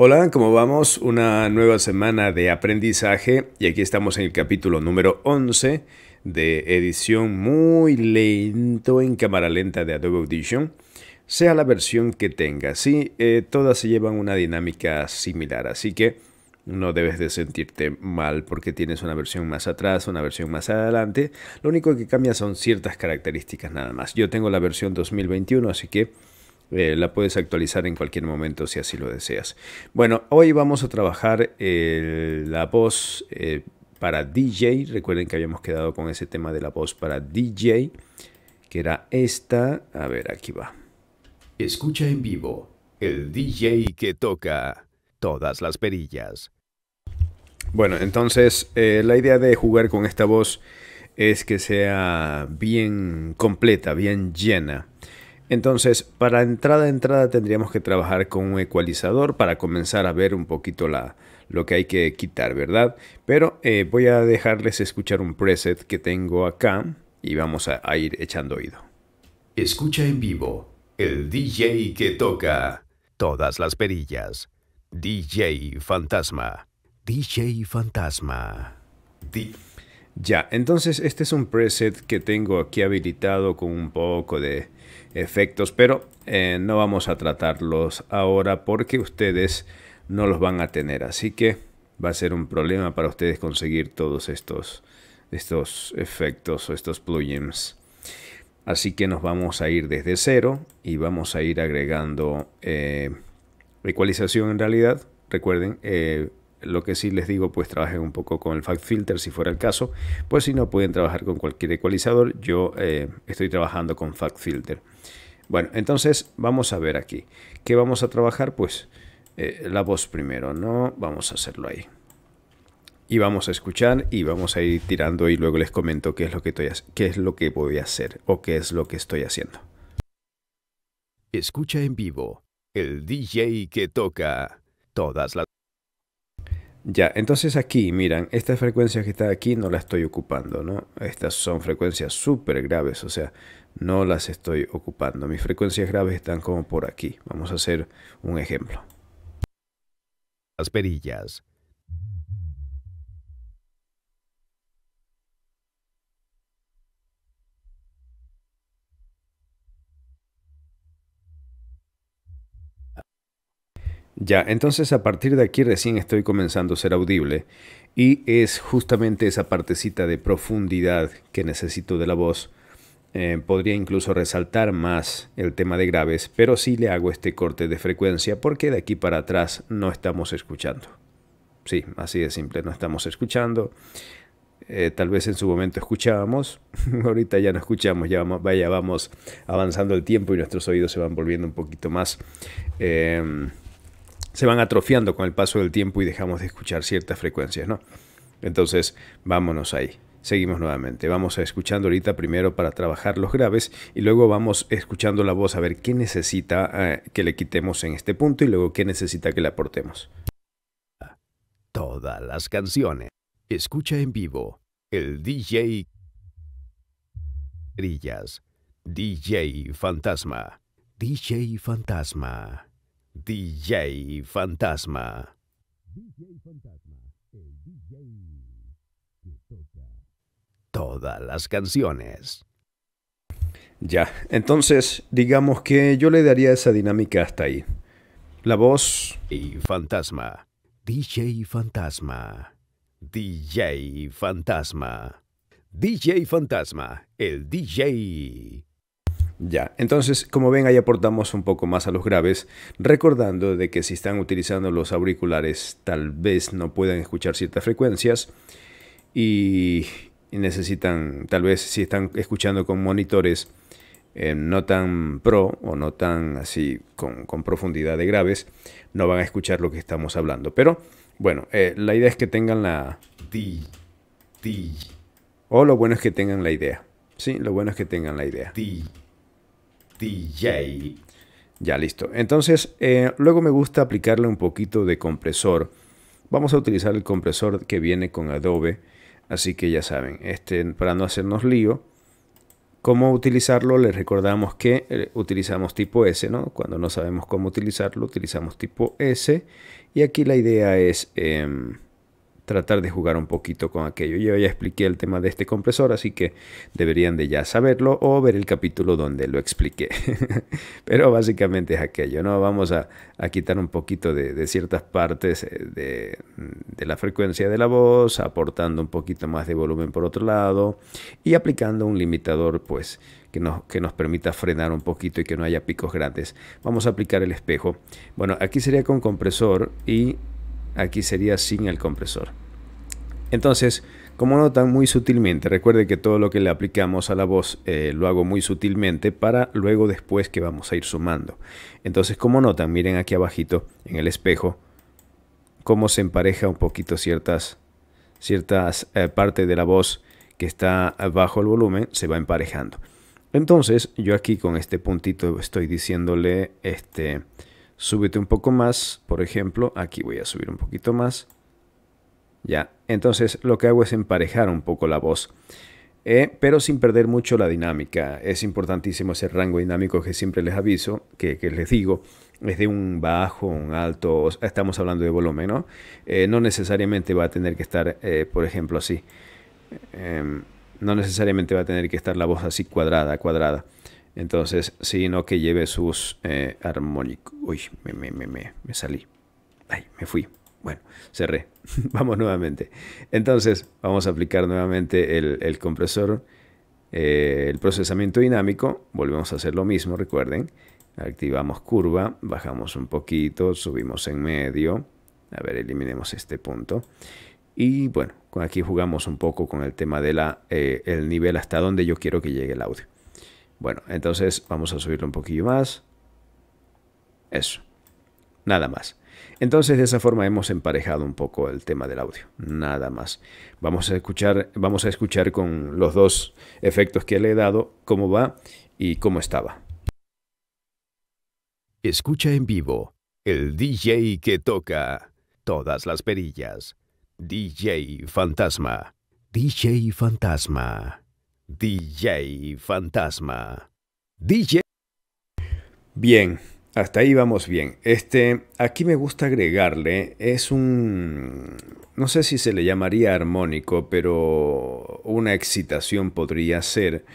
Hola, ¿cómo vamos? Una nueva semana de aprendizaje y aquí estamos en el capítulo número 11 de edición muy lento en cámara lenta de Adobe Audition, sea la versión que tenga. Sí, eh, todas se llevan una dinámica similar, así que no debes de sentirte mal porque tienes una versión más atrás, una versión más adelante. Lo único que cambia son ciertas características nada más. Yo tengo la versión 2021, así que eh, la puedes actualizar en cualquier momento si así lo deseas. Bueno, hoy vamos a trabajar eh, la voz eh, para DJ. Recuerden que habíamos quedado con ese tema de la voz para DJ, que era esta. A ver, aquí va. Escucha en vivo el DJ que toca todas las perillas. Bueno, entonces la idea de jugar con esta voz es que sea bien completa, bien llena. Entonces, para entrada a entrada tendríamos que trabajar con un ecualizador para comenzar a ver un poquito la, lo que hay que quitar, ¿verdad? Pero eh, voy a dejarles escuchar un preset que tengo acá y vamos a, ir echando oído. Escucha en vivo el DJ que toca todas las perillas. DJ Fantasma. DJ Fantasma. Ya, entonces este es un preset que tengo aquí habilitado con un poco de efectos, pero eh, no vamos a tratarlos ahora porque ustedes no los van a tener. Así que va a ser un problema para ustedes conseguir todos estos, estos efectos o estos plugins. Así que nos vamos a ir desde cero y vamos a ir agregando eh, ecualización en realidad. Recuerden, eh, lo que sí les digo, pues trabajen un poco con el Fact Filter si fuera el caso. Pues si no, pueden trabajar con cualquier ecualizador. Yo eh, estoy trabajando con Fact Filter. Bueno, entonces vamos a ver aquí. ¿Qué vamos a trabajar? Pues eh, la voz primero, ¿no? Vamos a hacerlo ahí. Y vamos a escuchar y vamos a ir tirando y luego les comento qué es lo que, estoy, qué es lo que voy a hacer o qué es lo que estoy haciendo. Escucha en vivo el DJ que toca todas las ya, entonces aquí, miran, estas frecuencias que están aquí no las estoy ocupando, ¿no? Estas son frecuencias súper graves, o sea, no las estoy ocupando. Mis frecuencias graves están como por aquí. Vamos a hacer un ejemplo. Las perillas. Ya, entonces a partir de aquí recién estoy comenzando a ser audible y es justamente esa partecita de profundidad que necesito de la voz. Eh, podría incluso resaltar más el tema de graves, pero sí le hago este corte de frecuencia porque de aquí para atrás no estamos escuchando. Sí, así de simple, no estamos escuchando. Eh, tal vez en su momento escuchábamos, ahorita ya no escuchamos, ya vamos, vaya, vamos avanzando el tiempo y nuestros oídos se van volviendo un poquito más... Eh, se van atrofiando con el paso del tiempo y dejamos de escuchar ciertas frecuencias, ¿no? Entonces, vámonos ahí. Seguimos nuevamente. Vamos a escuchando ahorita primero para trabajar los graves y luego vamos escuchando la voz a ver qué necesita eh, que le quitemos en este punto y luego qué necesita que le aportemos. Todas las canciones. Escucha en vivo el DJ Grillas, DJ Fantasma, DJ Fantasma. DJ Fantasma. DJ Fantasma, DJ todas las canciones. Ya, entonces digamos que yo le daría esa dinámica hasta ahí. La voz... Y Fantasma. DJ Fantasma. DJ Fantasma. DJ Fantasma, el DJ ya, entonces como ven ahí aportamos un poco más a los graves, recordando de que si están utilizando los auriculares tal vez no puedan escuchar ciertas frecuencias y necesitan, tal vez si están escuchando con monitores eh, no tan pro o no tan así con, profundidad de graves, no van a escuchar lo que estamos hablando. Pero bueno, eh, la idea es que tengan la... ti ti. O lo bueno es que tengan la idea. Sí, lo bueno es que tengan la idea. Ti DJ. Ya listo. Entonces, eh, luego me gusta aplicarle un poquito de compresor. Vamos a utilizar el compresor que viene con Adobe. Así que ya saben, este, para no hacernos lío, cómo utilizarlo, les recordamos que eh, utilizamos tipo S, ¿no? Cuando no sabemos cómo utilizarlo, utilizamos tipo S. Y aquí la idea es... Em, tratar de jugar un poquito con aquello. Yo ya expliqué el tema de este compresor, así que deberían de ya saberlo o ver el capítulo donde lo expliqué. Pero básicamente es aquello, ¿no? Vamos a, quitar un poquito de, ciertas partes eh, de, la frecuencia de la voz, aportando un poquito más de volumen por otro lado y aplicando un limitador, pues, que nos, que nos permita frenar un poquito y que no haya picos grandes. Vamos a aplicar el espejo. Bueno, aquí sería con compresor y aquí sería sin el compresor. Entonces, como notan muy sutilmente, recuerde que todo lo que le aplicamos a la voz eh, lo hago muy sutilmente para luego después que vamos a ir sumando. Entonces como notan, miren aquí abajito en el espejo cómo se empareja un poquito ciertas, ciertas eh, partes de la voz que está bajo el volumen, se va emparejando. Entonces yo aquí con este puntito estoy diciéndole este, súbete un poco más, por ejemplo, aquí voy a subir un poquito más, ya, entonces lo que hago es emparejar un poco la voz, eh, pero sin perder mucho la dinámica, es importantísimo ese rango dinámico que siempre les aviso, que, les digo, es de un bajo, un alto, estamos hablando de volumen, ¿no? Eh, no necesariamente va a tener que estar, eh, por ejemplo, así, em, no necesariamente va a tener que estar la voz así cuadrada, cuadrada. Entonces, sino que lleve sus eh, armónicos. Uy, me, salí. Ay, me fui. Bueno, cerré. vamos nuevamente. Entonces, vamos a aplicar nuevamente el, compresor, eh, el procesamiento dinámico. Volvemos a hacer lo mismo, recuerden. Activamos curva, bajamos un poquito, subimos en medio. A ver, eliminemos este punto. Y bueno, aquí jugamos un poco con el tema del eh, nivel hasta donde yo quiero que llegue el audio. Bueno, entonces vamos a subirlo un poquillo más. Eso. Nada más. Entonces de esa forma hemos emparejado un poco el tema del audio. Nada más. Vamos a escuchar, vamos a escuchar con los dos efectos que le he dado cómo va y cómo estaba. Escucha en vivo el DJ que toca todas las perillas. DJ Fantasma. DJ Fantasma. DJ Fantasma. DJ. Bien, hasta ahí vamos bien. Este, aquí me gusta agregarle, es un, no sé si se le llamaría armónico, pero una excitación podría ser.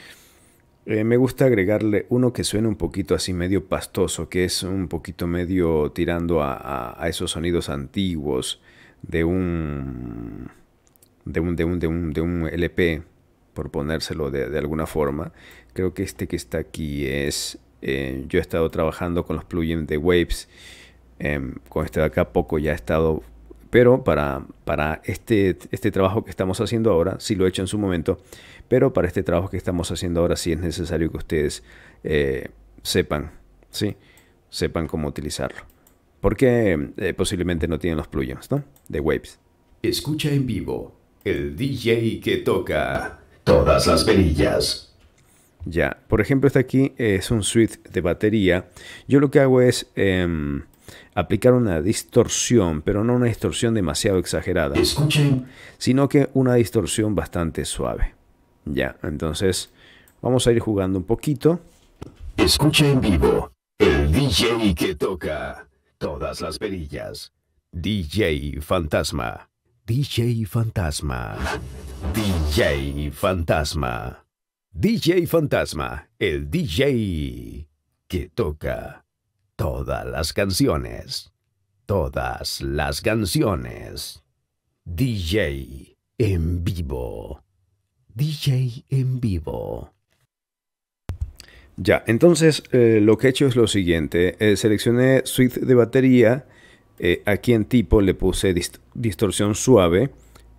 Eh, me gusta agregarle uno que suene un poquito así medio pastoso, que es un poquito medio tirando a, esos sonidos antiguos de un, de un, de un, de un, de un LP por ponérselo de, alguna forma. Creo que este que está aquí es... Eh, yo he estado trabajando con los plugins de Waves. Em, con este de acá poco ya he estado... Pero para, para este, este trabajo que estamos haciendo ahora, sí lo he hecho en su momento, pero para este trabajo que estamos haciendo ahora sí es necesario que ustedes eh, sepan, ¿sí? Sepan cómo utilizarlo. Porque eh, posiblemente no tienen los plugins, ¿no? De Waves. Escucha en vivo el DJ que toca todas las perillas. Ya, por ejemplo, este aquí eh, es un suite de batería. Yo lo que hago es em, aplicar una distorsión, pero no una distorsión demasiado exagerada. Escuchen. Sino que una distorsión bastante suave. Ya, entonces vamos a ir jugando un poquito. Escuchen en vivo el DJ que toca todas las perillas. DJ Fantasma. DJ Fantasma. DJ Fantasma. DJ Fantasma, el DJ que toca todas las canciones. Todas las canciones. DJ en vivo. DJ en vivo. Ya, entonces eh, lo que he hecho es lo siguiente. Eh, seleccioné suite de batería eh, aquí en tipo le puse distorsión suave,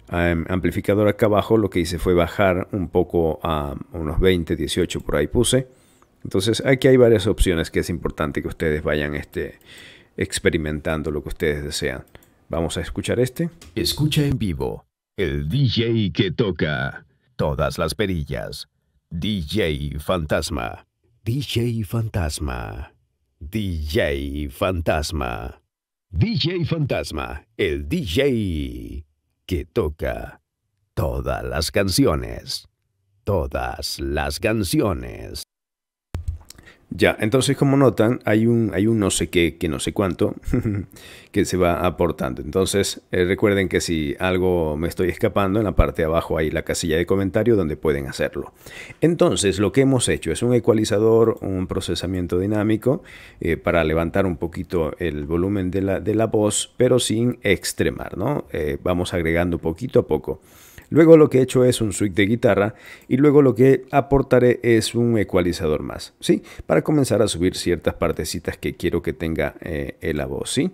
amplificador acá abajo, lo que hice fue bajar un poco a unos 20, 18 por ahí puse. Entonces aquí hay varias opciones que es importante que ustedes vayan este, experimentando lo que ustedes desean. Vamos a escuchar este. Escucha en vivo el DJ que toca todas las perillas. DJ Fantasma. DJ Fantasma. DJ Fantasma. DJ Fantasma, el DJ que toca todas las canciones. Todas las canciones. Ya, entonces como notan, hay un, hay un no sé qué, que no sé cuánto, que se va aportando. Entonces eh, recuerden que si algo me estoy escapando, en la parte de abajo hay la casilla de comentario donde pueden hacerlo. Entonces lo que hemos hecho es un ecualizador, un procesamiento dinámico eh, para levantar un poquito el volumen de la, voz, pero sin extremar, ¿no? Eh, vamos agregando poquito a poco. Luego lo que he hecho es un switch de guitarra y luego lo que aportaré es un ecualizador más, ¿sí? Para comenzar a subir ciertas partecitas que quiero que tenga eh, la voz, ¿sí?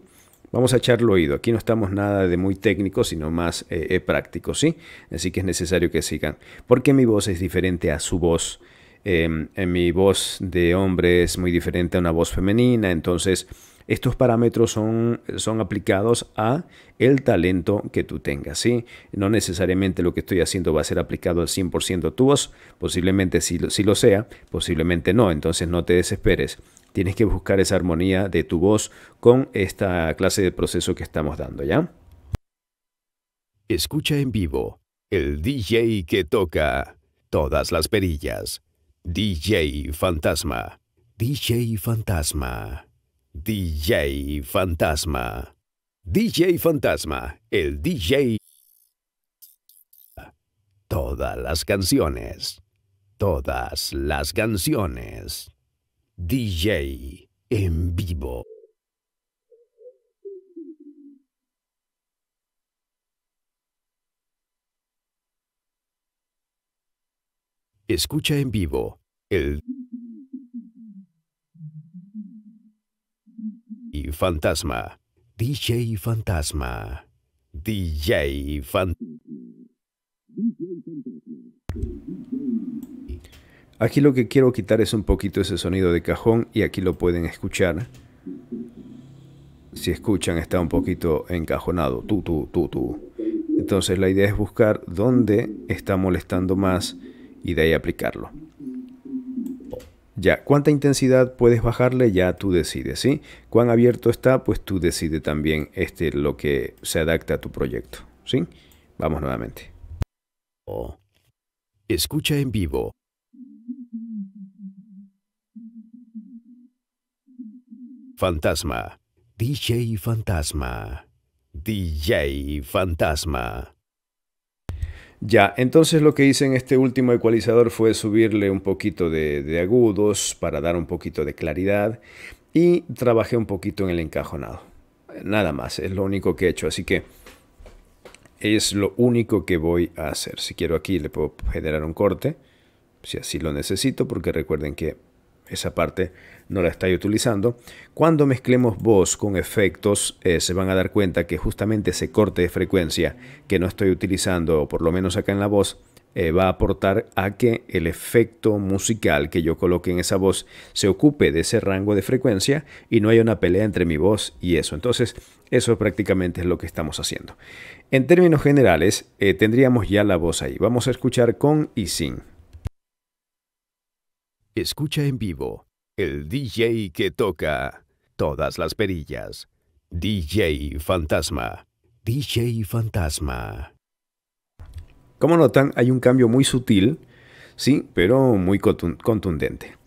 Vamos a echarlo oído. Aquí no estamos nada de muy técnico, sino más eh, eh, práctico, ¿sí? Así que es necesario que sigan. Porque mi voz es diferente a su voz. Em, en mi voz de hombre es muy diferente a una voz femenina. Entonces, estos parámetros son, son aplicados a el talento que tú tengas. ¿sí? No necesariamente lo que estoy haciendo va a ser aplicado al 100% a tu voz. Posiblemente sí, lo sea, posiblemente no. Entonces no te desesperes. Tienes que buscar esa armonía de tu voz con esta clase de proceso que estamos dando. ¿ya? Escucha en vivo el DJ que toca todas las perillas. DJ Fantasma. DJ Fantasma. DJ Fantasma. DJ Fantasma, el DJ. Todas las canciones. Todas las canciones. DJ en vivo. Escucha en vivo el y Fantasma. DJ Fantasma. DJ Fantasma. Aquí lo que quiero quitar es un poquito ese sonido de cajón y aquí lo pueden escuchar. Si escuchan está un poquito encajonado. tu tu tu tu Entonces la idea es buscar dónde está molestando más y de ahí aplicarlo. Ya, cuánta intensidad puedes bajarle, ya tú decides, ¿sí? Cuán abierto está, pues tú decides también este, lo que se adapta a tu proyecto, ¿sí? Vamos nuevamente. Escucha en vivo. Fantasma. DJ Fantasma. DJ Fantasma. Ya, entonces lo que hice en este último ecualizador fue subirle un poquito de, de agudos para dar un poquito de claridad y trabajé un poquito en el encajonado. Nada más, es lo único que he hecho, así que es lo único que voy a hacer. Si quiero aquí le puedo generar un corte, si así lo necesito, porque recuerden que esa parte no la estoy utilizando. Cuando mezclemos voz con efectos, eh, se van a dar cuenta que justamente ese corte de frecuencia que no estoy utilizando, o por lo menos acá en la voz, eh, va a aportar a que el efecto musical que yo coloque en esa voz se ocupe de ese rango de frecuencia y no haya una pelea entre mi voz y eso. Entonces, eso prácticamente es lo que estamos haciendo. En términos generales, eh, tendríamos ya la voz ahí. Vamos a escuchar con y sin. Escucha en vivo el DJ que toca todas las perillas. DJ Fantasma. DJ Fantasma. Como notan, hay un cambio muy sutil, sí, pero muy contundente.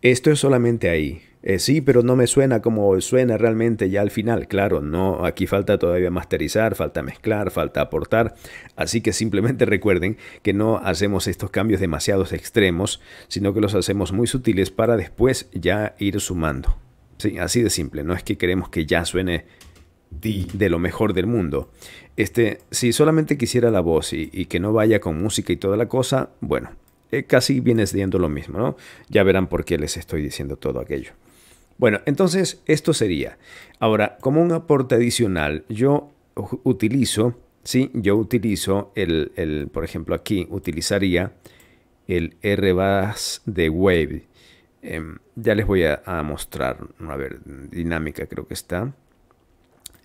Esto es solamente ahí. Eh, sí, pero no me suena como suena realmente ya al final. Claro, no, aquí falta todavía masterizar, falta mezclar, falta aportar. Así que simplemente recuerden que no hacemos estos cambios demasiados extremos, sino que los hacemos muy sutiles para después ya ir sumando. así de simple. No es que queremos que ya suene de lo mejor del mundo. Este, si solamente quisiera la voz y, que no vaya con música y toda la cosa, bueno, eh, casi viene siendo lo mismo, ¿no? Ya verán por qué les estoy diciendo todo aquello. Bueno, entonces esto sería. Ahora, como un aporte adicional, yo utilizo, ¿sí? Yo utilizo el, por ejemplo, aquí utilizaría el RBAS de Wave. Em, ya les voy a, mostrar, a ver, dinámica creo que está.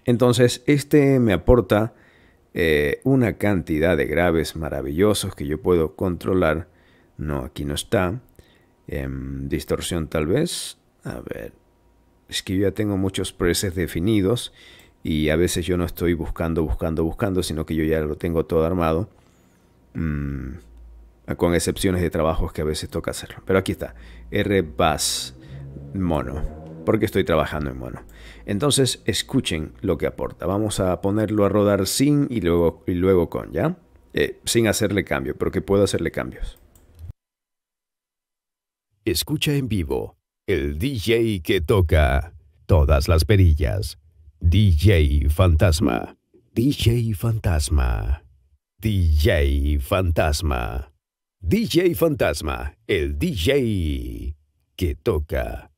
Entonces, este me aporta eh, una cantidad de graves maravillosos que yo puedo controlar. No, aquí no está. Em, distorsión tal vez. A ver, es que yo ya tengo muchos presets definidos y a veces yo no estoy buscando, buscando, buscando, sino que yo ya lo tengo todo armado. Mm, con excepciones de trabajos que a veces toca hacerlo. Pero aquí está, Bass mono, porque estoy trabajando en mono. Entonces, escuchen lo que aporta. Vamos a ponerlo a rodar sin y luego, y luego con, ¿ya? Eh, sin hacerle cambio, pero que puedo hacerle cambios. Escucha en vivo el DJ que toca todas las perillas. DJ Fantasma. DJ Fantasma. DJ Fantasma. DJ Fantasma, el DJ que toca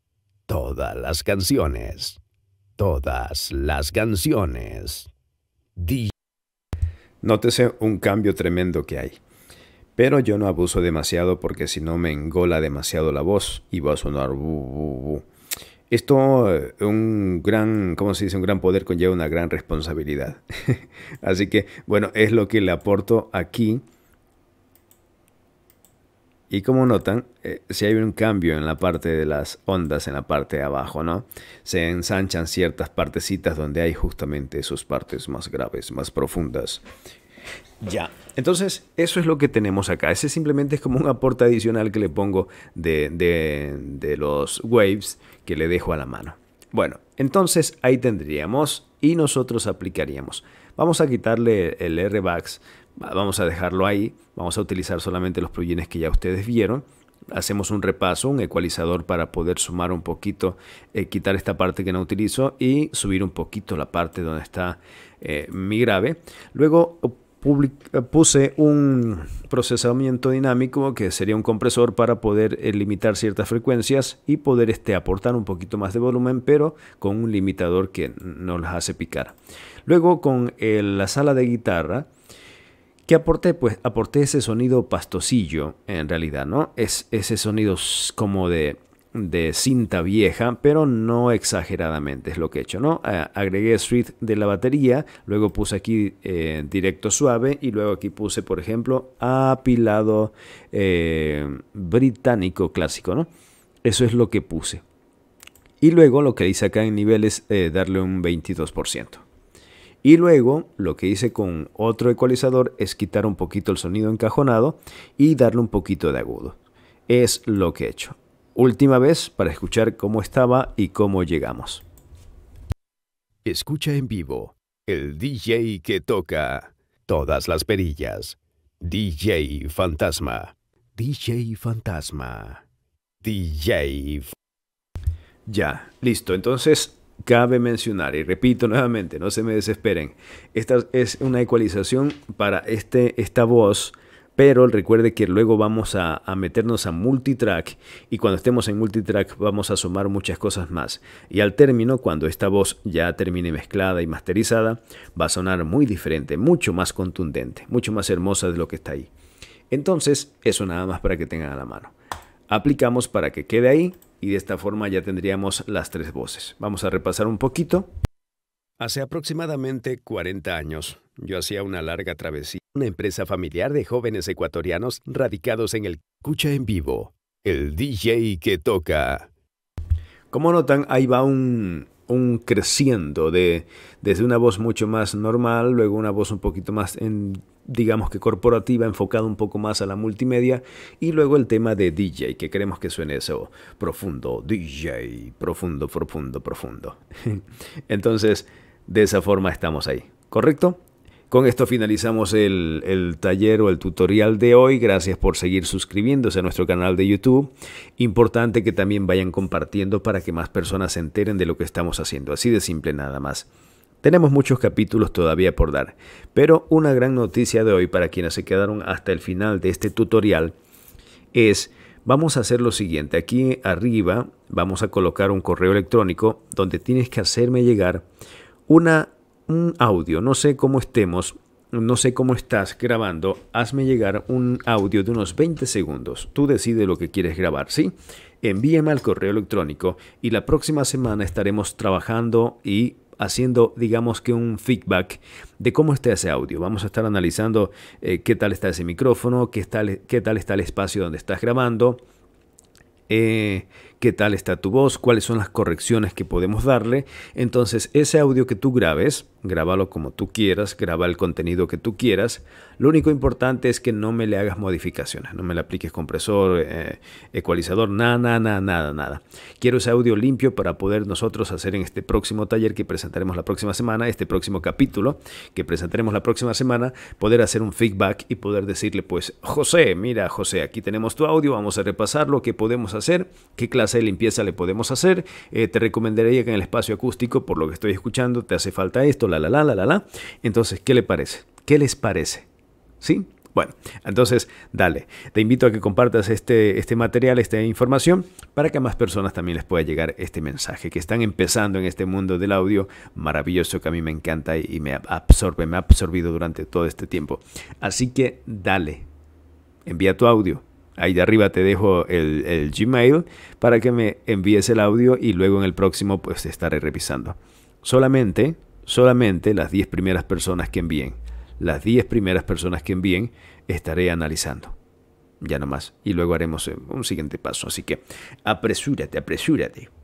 todas las canciones. Todas las canciones. DJ. Nótese un cambio tremendo que hay. Pero yo no abuso demasiado porque si no me engola demasiado la voz y va a sonar... esto, eh, un gran, ¿cómo se dice? Un gran poder conlleva una gran responsabilidad. Así que, bueno, es lo que le aporto aquí. Y como notan, eh, si hay un cambio en la parte de las ondas, en la parte de abajo, ¿no? Se ensanchan ciertas partecitas donde hay justamente sus partes más graves, más profundas. Ya, entonces eso es lo que tenemos acá. Ese simplemente es como un aporte adicional que le pongo de, los waves que le dejo a la mano. Bueno, entonces ahí tendríamos y nosotros aplicaríamos. Vamos a quitarle el r RBAX, vamos a dejarlo ahí, vamos a utilizar solamente los plugins que ya ustedes vieron. Hacemos un repaso, un ecualizador para poder sumar un poquito, eh, quitar esta parte que no utilizo y subir un poquito la parte donde está eh, mi grave. Luego eh, puse un procesamiento dinámico que sería un compresor para poder eh, limitar ciertas frecuencias y poder este, aportar un poquito más de volumen pero con un limitador que no las hace picar. Luego con eh, la sala de guitarra que aporté? Pues aporté ese sonido pastosillo en realidad, ¿no? Es ese sonido como de de cinta vieja, pero no exageradamente es lo que he hecho, ¿no? agregué sweet de la batería, luego puse aquí eh, directo suave y luego aquí puse, por ejemplo, apilado eh, británico clásico, ¿no? Eso es lo que puse. Y luego lo que hice acá en nivel es eh, darle un 22%. Y luego lo que hice con otro ecualizador es quitar un poquito el sonido encajonado y darle un poquito de agudo. Es lo que he hecho última vez para escuchar cómo estaba y cómo llegamos. Escucha en vivo el DJ que toca todas las perillas. DJ Fantasma. DJ Fantasma. DJ. Ya, listo. Entonces, cabe mencionar, y repito nuevamente, no se me desesperen, esta es una ecualización para este, esta voz pero recuerde que luego vamos a, meternos a multitrack y cuando estemos en multitrack vamos a sumar muchas cosas más. Y al término, cuando esta voz ya termine mezclada y masterizada, va a sonar muy diferente, mucho más contundente, mucho más hermosa de lo que está ahí. Entonces, eso nada más para que tengan a la mano. Aplicamos para que quede ahí y de esta forma ya tendríamos las tres voces. Vamos a repasar un poquito. Hace aproximadamente 40 años, yo hacía una larga travesía una empresa familiar de jóvenes ecuatorianos radicados en el Cucha en Vivo, el DJ que toca. Como notan, ahí va un, creciendo de, desde una voz mucho más normal, luego una voz un poquito más, en, digamos que corporativa, enfocada un poco más a la multimedia, y luego el tema de DJ, que queremos que suene eso, profundo, DJ, profundo, profundo, profundo. Entonces, de esa forma estamos ahí, ¿correcto? Con esto finalizamos el, taller o el tutorial de hoy. Gracias por seguir suscribiéndose a nuestro canal de YouTube. Importante que también vayan compartiendo para que más personas se enteren de lo que estamos haciendo. Así de simple nada más. Tenemos muchos capítulos todavía por dar, pero una gran noticia de hoy para quienes se quedaron hasta el final de este tutorial es vamos a hacer lo siguiente. Aquí arriba vamos a colocar un correo electrónico donde tienes que hacerme llegar una, un audio, no sé cómo estemos, no sé cómo estás grabando, hazme llegar un audio de unos 20 segundos. Tú decides lo que quieres grabar, ¿sí? Envíeme al correo electrónico y la próxima semana estaremos trabajando y haciendo, digamos que un feedback de cómo está ese audio. Vamos a estar analizando eh, qué tal está ese micrófono, qué tal, qué tal está el espacio donde estás grabando. Eh, qué tal está tu voz, cuáles son las correcciones que podemos darle. Entonces ese audio que tú grabes Grábalo como tú quieras, graba el contenido que tú quieras. Lo único importante es que no me le hagas modificaciones, no me le apliques compresor, eh, ecualizador, nada, nada, nada, nada, Quiero ese audio limpio para poder nosotros hacer en este próximo taller que presentaremos la próxima semana, este próximo capítulo que presentaremos la próxima semana, poder hacer un feedback y poder decirle, pues, José, mira, José, aquí tenemos tu audio, vamos a repasar lo que podemos hacer, qué clase de limpieza le podemos hacer. Eh, te recomendaría que en el espacio acústico, por lo que estoy escuchando, te hace falta esto la, la, la, la, la, la. Entonces, ¿qué le parece? ¿Qué les parece? ¿Sí? Bueno, entonces dale, te invito a que compartas este, este material, esta información, para que a más personas también les pueda llegar este mensaje, que están empezando en este mundo del audio maravilloso que a mí me encanta y me absorbe, me ha absorbido durante todo este tiempo. Así que dale, envía tu audio. Ahí de arriba te dejo el, el Gmail para que me envíes el audio y luego en el próximo pues estaré revisando. Solamente solamente las 10 primeras personas que envíen. Las 10 primeras personas que envíen estaré analizando. Ya nomás. Y luego haremos eh, un siguiente paso. Así que apresúrate, apresúrate.